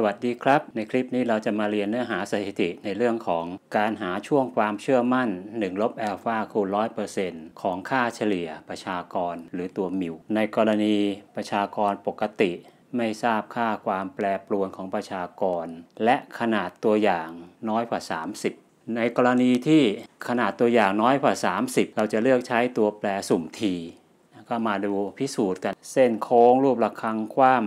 สวัสดีครับในคลิปนี้เราจะมาเรียนเนื้อหาสถิติในเรื่องของการหาช่วงความเชื่อมั่น1ลบแอลฟาคูณ100%ของค่าเฉลี่ยประชากรหรือตัวมิว ในกรณีประชากรปกติ ไม่ทราบค่าความแปรปรวนของประชากร และขนาดตัวอย่างน้อยกว่า30 ในกรณีที่ขนาดตัวอย่างน้อยกว่า 30 เราจะเลือกใช้ตัวแปรสุ่มทีก็มาดูพิสูจน์กันเส้นโค้งรูปละรังคว่ำ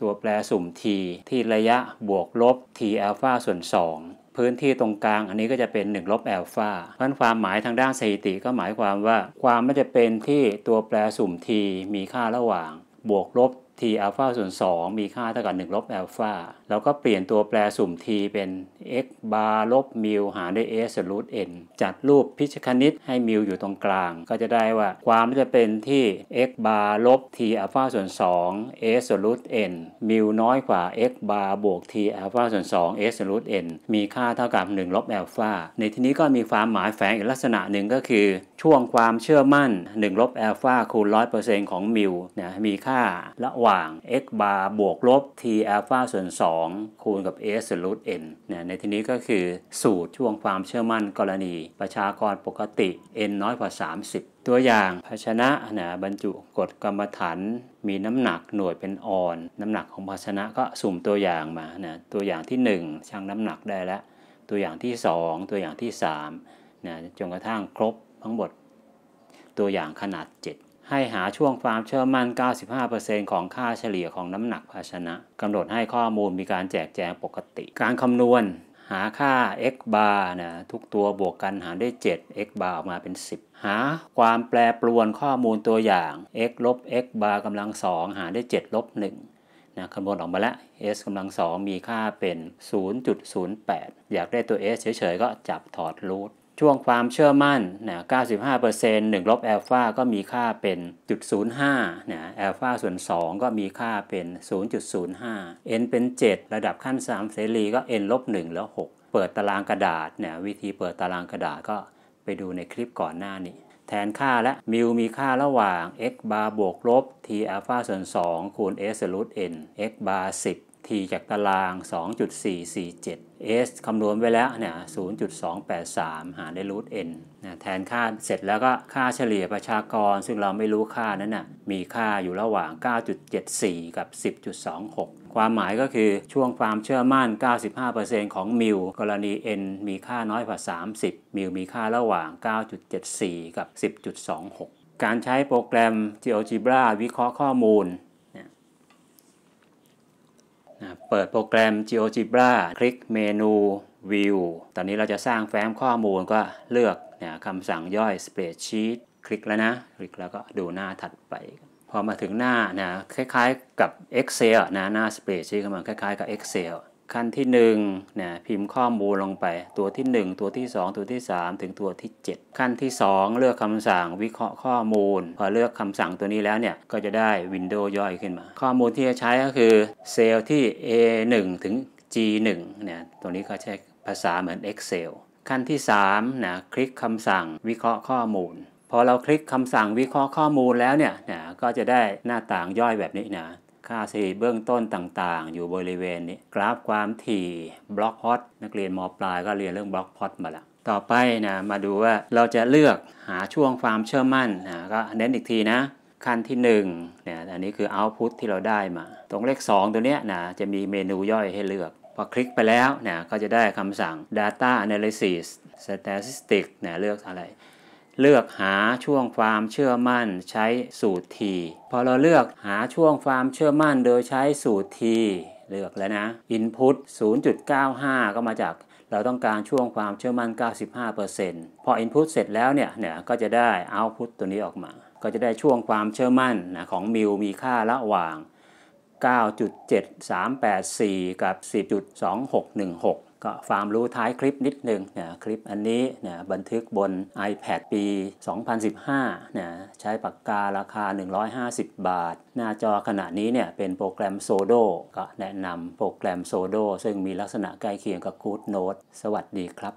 ตัวแปรสุ่ม t ที่ระยะบวกลบ t อัลฟาส่วน 2 พื้นที่ตรงกลางอันนี้ก็จะเป็น 1 ลบอัลฟาเพราะความหมายทางด้านสถิติก็หมายความว่าความไม่จะเป็นที่ตัวแปรสุ่ม t มีค่าระหว่าง บวกลบ t อัลฟาส่วน 2 มีค่าเท่ากับ1ลบอัลฟาแล้วก็เปลี่ยนตัวแปรสุ่ม t เป็น x บาร์ลบมิวหารด้วย s รูท n จัดรูปพิชคณิตให้มิวอยู่ตรงกลาง ก็จะได้ว่าความจะเป็นที่ x บาร์ลบ t อัลฟาส่วน2 s รูท n มิวน้อยกว่า x บาร์บวก t อัลฟาส่วน2 s รูท n มีค่าเท่ากับ1ลบอัลฟาในที่นี้ก็มีความหมายแฝงอีกลักษณะหนึ่งก็คือช่วงความเชื่อมั่น1ลบแอลฟาคูณ100%ของมิวนะมีค่าระหว่าง x บาร์บวกลบ t แอลฟาส่วน 2 คูณกับ s ส่วนรูท n นะในที่นี้ก็คือสูตรช่วงความเชื่อมั่นกรณี ประชากรปกติ n น้อยกว่า 30 ตัวอย่างภาชนะนะบรรจุกฎกรรมฐาน มีน้ำหนักหน่วยเป็นออนน้ำหนักของภาชนะก็สุ่มตัวอย่างมานะตัวอย่างที่ 1ชั่งน้ำหนักได้แล้วตัวอย่างที่ 2 ตัวอย่างที่3นะจนกระทั่งครบทั้งหมดตัวอย่างขนาด 7 ให้หาช่วงความเชื่อมั่น 95%ของค่าเฉลี่ยของน้ำหนักภาชนะ กำหนดให้ข้อมูลมีการแจกแจงปกติ การคำนวณหาค่า x bar นะทุกตัวบวกกันหารด้วย7 x bar ออกมาเป็น 10 หาความแปรปรวนข้อมูลตัวอย่าง x ลบ x bar กำลัง 2 หารด้วย7ลบ1นะคำนวณออกมาแล้ว s กำลัง 2 มีค่าเป็น 0.08 อยากได้ตัว s เฉยๆก็จับถอดรูทช่วงความเชื่อมั่นนะ95% 1ลบแอลฟาก็มีค่าเป็นจุด0.05นยแอลฟาส่วน 2 ก็มีค่าเป็น 0.05 n เป็น 7 ระดับขั้น 3เสรีก็ n ลบ1แล้ว 6 เปิดตารางกระดาษนยวิธีเปิดตารางกระดาษก็ไปดูในคลิปก่อนหน้านี้ แทนค่าและมิวมีค่าระหว่าง x บาร์บวกลบ t อัลฟาส่วน 2คูณ s รูท n x บาร์10 t จากตาราง 2.447 s คำนวณไว้แล้วเนี่ย 0.283 หารด้วยรูท n นะแทนค่าเสร็จแล้วก็ค่าเฉลี่ยประชากร ซึ่งเราไม่รู้ค่านั้นนะ่ะ มีค่าอยู่ระหว่าง 9.74 กับ 10.26 ความหมายก็คือช่วงความเชื่อมั่น 95%ของมิวกรณี n มีค่าน้อยกว่า 30 มิวมีค่าระหว่าง 9.74 กับ 10.26 การใช้โปรแกรม GeoGebra วิเคราะห์ข้อมูลเปิดโปรแกรม GeoGebra คลิกเมนู View ตอนนี้เราจะสร้างแฟ้มข้อมูลก็เลือกเนี่ยคำสั่งย่อย Spreadsheet คลิกแล้วนะ คลิกแล้วก็ดูหน้าถัดไป พอมาถึงหน้านะคล้ายๆกับ Excel นะหน้า Spreadsheet มันคล้ายๆกับ Excel ขั้นที่1นยพิมพ์ข้อมูลลงไป ตัวที่ 1 ตัวที่ 2 ตัวที่ 3 ถึงตัวที่ 7 ขั้นที่ 2 เลือกคำสั่งวิเคราะห์ข้อมูลพอเลือกคำสั่งตัวนี้แล้วเนี่ยก็จะได้วินโดว์ย่อยขึ้นมา ข้อมูลที่จะใช้ก็คือเซลล์ที่ A1 ถึง G1 เนี่ยตัวนี้ก็ใช้ภาษาเหมือน Excel ขั้นที่3นะคลิกคำสั่งวิเคราะห์ข้อมูลพอเราคลิกคำสั่งวิเคราะห์ข้อมูลแล้วเนี่ยนะก็จะได้หน้าต่างย่อยแบบนี้นะค่าสถิติเบื้องต้นต่างๆ อยู่บริเวณ นี้ กราฟความถี่บล็อกฮอตนักเรียนมปลายก็เรียนเรื่องบล็อกฮอตมาละต่อไปนะมาดูว่าเราจะเลือกหาช่วงความเชื่อมั่นนะก็เน้นอีกทีนะขั้นที่1เนี่ยอันนี้คือเอาพุตที่เราได้มา ตรงเลข 2 ตัวเนี้ยนะจะมีเมนูย่อยให้เลือก พอคลิกไปแล้วเนี่ยก็จะได้คำสั่ง data analysis statistics เนี่ยเลือกอะไรเลือกหาช่วงความเชื่อมั่นใช้สูตรทีพอเราเลือกหาช่วงความเชื่อมั่นโดยใช้สูตรทีเลือกแล้วนะ Input 0.95 ก็มาจาก เราต้องการช่วงความเชื่อมั่น 95%พอ Input เสร็จแล้วเนี่ยเนี่ยก็จะได้ Output ตัวนี้ออกมา ก็จะได้ช่วงความเชื่อมั่นนะของมิลมีค่าระหว่าง9.7384 กับ10.2616 ก็ความรู้ท้ายคลิปนิดหนึ่งนะคลิปอันนี้นะบันทึกบน iPad ปี 2015นะใช้ปากการาคา 150 บาท หน้าจอขณะนี้เนี่ยเป็นโปรแกรมโซโดก็แนะนำโปรแกรมโซโดซึ่งมีลักษณะใกล้เคียงกับ GoodNote สวัสดีครับ